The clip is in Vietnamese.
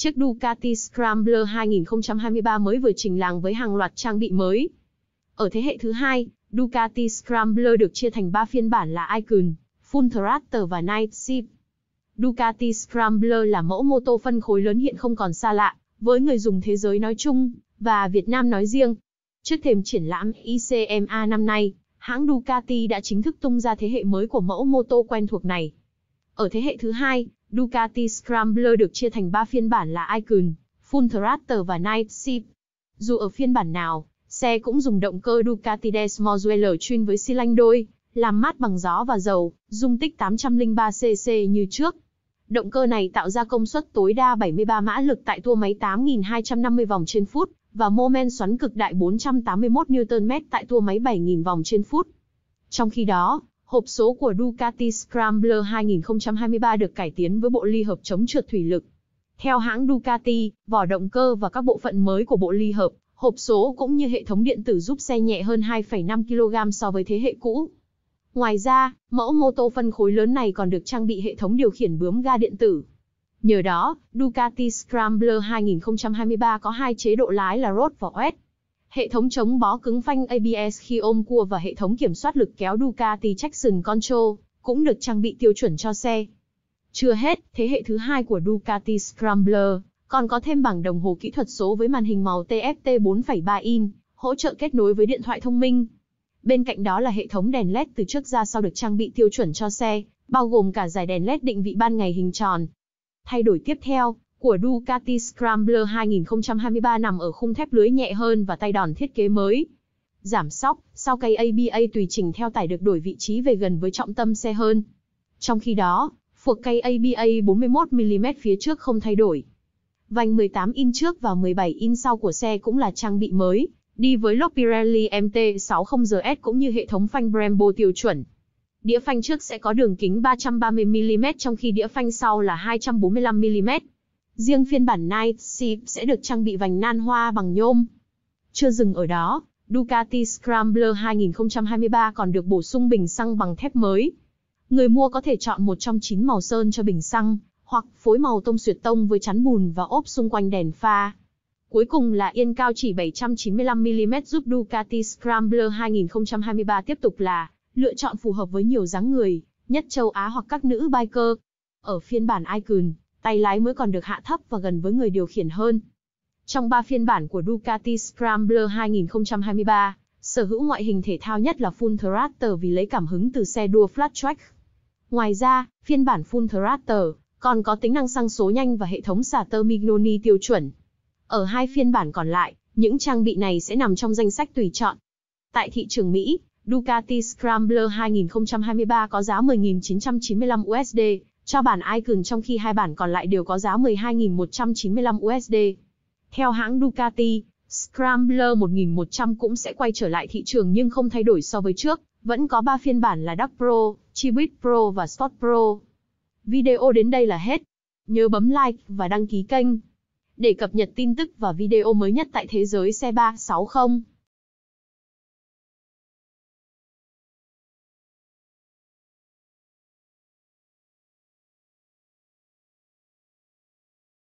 Chiếc Ducati Scrambler 2023 mới vừa trình làng với hàng loạt trang bị mới. Ở thế hệ thứ hai, Ducati Scrambler được chia thành 3 phiên bản là Icon, Full Thruster và Night Shift. Ducati Scrambler là mẫu mô tô phân khối lớn hiện không còn xa lạ với người dùng thế giới nói chung và Việt Nam nói riêng. Trước thềm triển lãm ICMA năm nay, hãng Ducati đã chính thức tung ra thế hệ mới của mẫu mô tô quen thuộc này. Ở thế hệ thứ hai, Ducati Scrambler được chia thành 3 phiên bản là Icon, Full Thruster và Night Shift. Dù ở phiên bản nào, xe cũng dùng động cơ Ducati Desmodueller chuyên với xi lanh đôi, làm mát bằng gió và dầu, dung tích 803cc như trước. Động cơ này tạo ra công suất tối đa 73 mã lực tại tua máy 8.250 vòng trên phút và mô men xoắn cực đại 481 Nm tại tua máy 7.000 vòng trên phút. Trong khi đó, Hộp số của Ducati Scrambler 2023 được cải tiến với bộ ly hợp chống trượt thủy lực. Theo hãng Ducati, vỏ động cơ và các bộ phận mới của bộ ly hợp, hộp số cũng như hệ thống điện tử giúp xe nhẹ hơn 2,5 kg so với thế hệ cũ. Ngoài ra, mẫu mô tô phân khối lớn này còn được trang bị hệ thống điều khiển bướm ga điện tử. Nhờ đó, Ducati Scrambler 2023 có hai chế độ lái là Road và Wet hệ thống chống bó cứng phanh ABS khi ôm cua và hệ thống kiểm soát lực kéo Ducati Traction Control cũng được trang bị tiêu chuẩn cho xe. Chưa hết, thế hệ thứ hai của Ducati Scrambler còn có thêm bảng đồng hồ kỹ thuật số với màn hình màu TFT 4,3 in, hỗ trợ kết nối với điện thoại thông minh. Bên cạnh đó là hệ thống đèn LED từ trước ra sau được trang bị tiêu chuẩn cho xe, bao gồm cả dải đèn LED định vị ban ngày hình tròn. Thay đổi tiếp theo của Ducati Scrambler 2023 nằm ở khung thép lưới nhẹ hơn và tay đòn thiết kế mới. Giảm sóc, sau cây ABA tùy chỉnh theo tải được đổi vị trí về gần với trọng tâm xe hơn. Trong khi đó, phuộc cây ABA 41mm phía trước không thay đổi. Vành 18 in trước và 17 in sau của xe cũng là trang bị mới, đi với lốp Pirelli MT60GS cũng như hệ thống phanh Brembo tiêu chuẩn. Đĩa phanh trước sẽ có đường kính 330mm trong khi đĩa phanh sau là 245mm. Riêng phiên bản Night Sheep sẽ được trang bị vành nan hoa bằng nhôm. Chưa dừng ở đó, Ducati Scrambler 2023 còn được bổ sung bình xăng bằng thép mới. Người mua có thể chọn một trong 9 màu sơn cho bình xăng, hoặc phối màu tông xuyệt tông với chắn bùn và ốp xung quanh đèn pha. Cuối cùng là yên cao chỉ 795mm giúp Ducati Scrambler 2023 tiếp tục là lựa chọn phù hợp với nhiều dáng người, nhất châu Á hoặc các nữ biker. Ở phiên bản Icon, tay lái mới còn được hạ thấp và gần với người điều khiển hơn. Trong 3 phiên bản của Ducati Scrambler 2023, sở hữu ngoại hình thể thao nhất là Full Thruster vì lấy cảm hứng từ xe đua Flat Track. Ngoài ra, phiên bản Full Thruster còn có tính năng xăng số nhanh và hệ thống xả tơ Mignoni tiêu chuẩn. Ở hai phiên bản còn lại, những trang bị này sẽ nằm trong danh sách tùy chọn. Tại thị trường Mỹ, Ducati Scrambler 2023 có giá 10.995 USD, cho bản Icon trong khi hai bản còn lại đều có giá 12.195 USD. Theo hãng Ducati, Scrambler 1100 cũng sẽ quay trở lại thị trường nhưng không thay đổi so với trước, vẫn có 3 phiên bản là Dark Pro, Chibit Pro và Sport Pro. Video đến đây là hết. Nhớ bấm like và đăng ký kênh để cập nhật tin tức và video mới nhất tại thế giới xe 360.